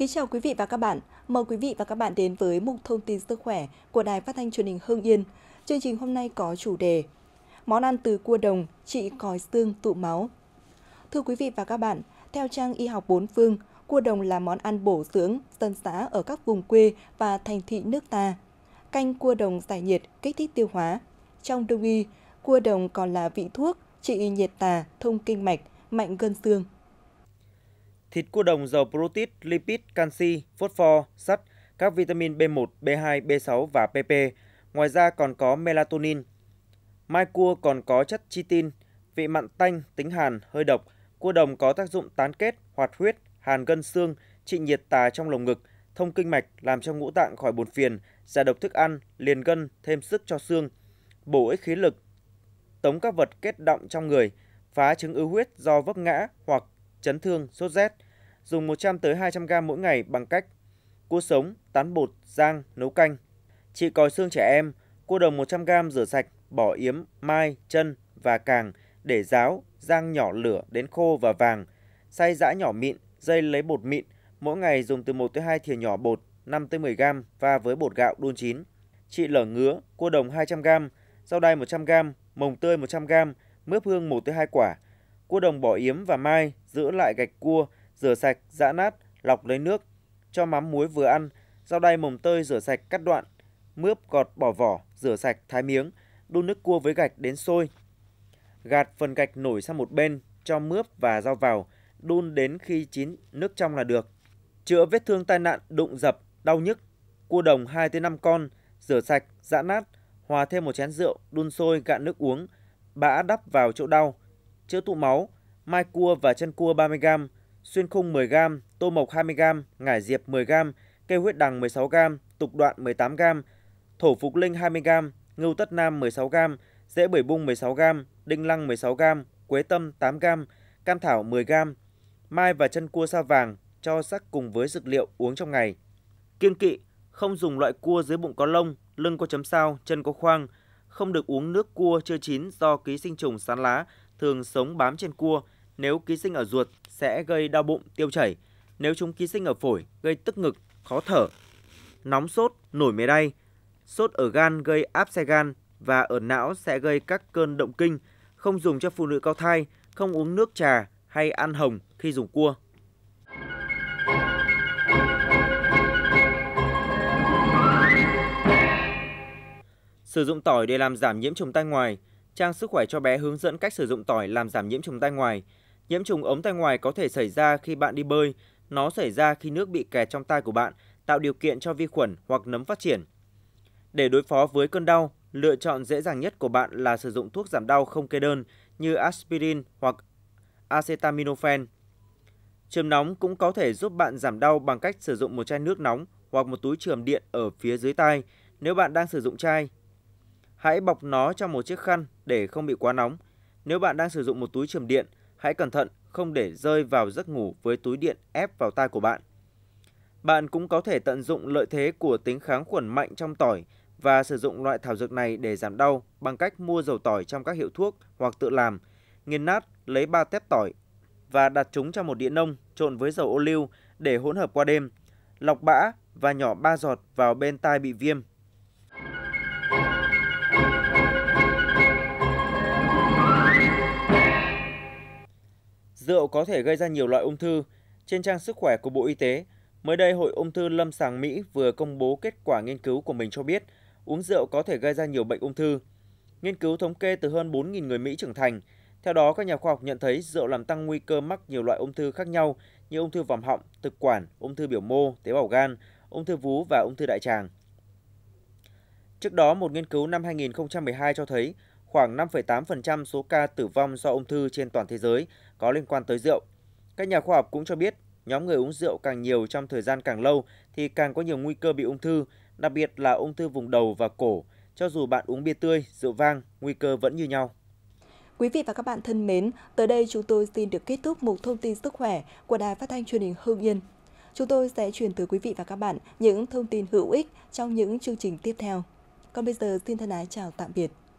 Kính chào quý vị và các bạn. Mời quý vị và các bạn đến với mục thông tin sức khỏe của Đài Phát thanh Truyền hình Hưng Yên. Chương trình hôm nay có chủ đề Món ăn từ cua đồng trị còi xương tụ máu. Thưa quý vị và các bạn, theo trang y học bốn phương, cua đồng là món ăn bổ dưỡng dân xã ở các vùng quê và thành thị nước ta. Canh cua đồng giải nhiệt, kích thích tiêu hóa. Trong đông y, cua đồng còn là vị thuốc trị nhiệt tà, thông kinh mạch, mạnh gân xương. Thịt cua đồng giàu protein, lipid, canxi, phốt pho, sắt, các vitamin B1, B2, B6 và PP. Ngoài ra còn có melatonin. Mai cua còn có chất chitin, vị mặn tanh, tính hàn, hơi độc. Cua đồng có tác dụng tán kết, hoạt huyết, hàn gân xương, trị nhiệt tà trong lồng ngực, thông kinh mạch, làm cho ngũ tạng khỏi buồn phiền, giải độc thức ăn, liền gân, thêm sức cho xương, bổ ích khí lực, tống các vật kết động trong người, phá chứng ứ huyết do vấp ngã hoặc chấn thương, sốt rét. Dùng 100 tới 200 g mỗi ngày bằng cách cua sống, tán bột, rang, nấu canh. Trị còi xương trẻ em, cua đồng 100 g rửa sạch, bỏ yếm, mai, chân và càng để ráo, rang nhỏ lửa đến khô và vàng, xay giã nhỏ mịn, dây lấy bột mịn, mỗi ngày dùng từ 1 tới 2 thìa nhỏ bột 5 tới 10 g và với bột gạo đun chín. Trị lở ngứa, cua đồng 200 g, rau đay 100 g, mồng tươi 100 g, mướp hương 1 tới 2 quả, Cua đồng bỏ yếm và mai, giữ lại gạch cua, rửa sạch, giã nát, lọc lấy nước, cho mắm muối vừa ăn, rau đay mồng tơi rửa sạch cắt đoạn, mướp gọt bỏ vỏ, rửa sạch thái miếng, đun nước cua với gạch đến sôi. Gạt phần gạch nổi sang một bên, cho mướp và rau vào, đun đến khi chín nước trong là được. Chữa vết thương tai nạn đụng dập, đau nhức, cua đồng 2 tới 5 con, rửa sạch, giã nát, hòa thêm một chén rượu, đun sôi gạn nước uống, bã đắp vào chỗ đau, chữa tụ máu, mai cua và chân cua 30g, xuyên khung 10g, tô mộc 20g, ngải diệp 10g, cây huyết đằng 16g, tục đoạn 18g, thổ phục linh 20g, ngưu tất nam 16g, rễ bưởi bung 16g, đinh lăng 16g, quế tâm 8g, cam thảo 10g, mai và chân cua sa vàng cho sắc cùng với dược liệu uống trong ngày. Kiêng kỵ, không dùng loại cua dưới bụng có lông, lưng có chấm sao, chân có khoang, không được uống nước cua chưa chín do ký sinh trùng sán lá thường sống bám trên cua, nếu ký sinh ở ruột sẽ gây đau bụng, tiêu chảy, nếu chúng ký sinh ở phổi gây tức ngực, khó thở, nóng sốt, nổi mề đay, sốt ở gan gây áp xe gan và ở não sẽ gây các cơn động kinh, không dùng cho phụ nữ có thai, không uống nước trà hay ăn hồng khi dùng cua. Sử dụng tỏi để làm giảm nhiễm trùng tai ngoài – Trang sức khỏe cho bé hướng dẫn cách sử dụng tỏi làm giảm nhiễm trùng tai ngoài. Nhiễm trùng ống tai ngoài có thể xảy ra khi bạn đi bơi, nó xảy ra khi nước bị kẹt trong tai của bạn, tạo điều kiện cho vi khuẩn hoặc nấm phát triển. Để đối phó với cơn đau, lựa chọn dễ dàng nhất của bạn là sử dụng thuốc giảm đau không kê đơn như aspirin hoặc acetaminophen. Chườm nóng cũng có thể giúp bạn giảm đau bằng cách sử dụng một chai nước nóng hoặc một túi chườm điện ở phía dưới tai nếu bạn đang sử dụng chai hãy bọc nó trong một chiếc khăn để không bị quá nóng. Nếu bạn đang sử dụng một túi chườm điện, hãy cẩn thận không để rơi vào giấc ngủ với túi điện ép vào tai của bạn. Bạn cũng có thể tận dụng lợi thế của tính kháng khuẩn mạnh trong tỏi và sử dụng loại thảo dược này để giảm đau bằng cách mua dầu tỏi trong các hiệu thuốc hoặc tự làm, nghiền nát lấy 3 tép tỏi và đặt chúng trong một đĩa nông trộn với dầu ô liu để hỗn hợp qua đêm, lọc bã và nhỏ 3 giọt vào bên tai bị viêm Rượu có thể gây ra nhiều loại ung thư. Trên trang sức khỏe của Bộ Y tế, mới đây Hội ung thư lâm sàng Mỹ vừa công bố kết quả nghiên cứu của mình cho biết uống rượu có thể gây ra nhiều bệnh ung thư. Nghiên cứu thống kê từ hơn 4.000 người Mỹ trưởng thành. Theo đó, các nhà khoa học nhận thấy rượu làm tăng nguy cơ mắc nhiều loại ung thư khác nhau như ung thư vòm họng, thực quản, ung thư biểu mô, tế bào gan, ung thư vú và ung thư đại tràng. Trước đó, một nghiên cứu năm 2012 cho thấy khoảng 5,8% số ca tử vong do ung thư trên toàn thế giới có liên quan tới rượu. Các nhà khoa học cũng cho biết, nhóm người uống rượu càng nhiều trong thời gian càng lâu thì càng có nhiều nguy cơ bị ung thư, đặc biệt là ung thư vùng đầu và cổ. Cho dù bạn uống bia tươi, rượu vang, nguy cơ vẫn như nhau. Quý vị và các bạn thân mến, tới đây chúng tôi xin được kết thúc một thông tin sức khỏe của Đài Phát thanh Truyền hình Hương Yên. Chúng tôi sẽ truyền tới quý vị và các bạn những thông tin hữu ích trong những chương trình tiếp theo. Còn bây giờ xin thân ái chào tạm biệt.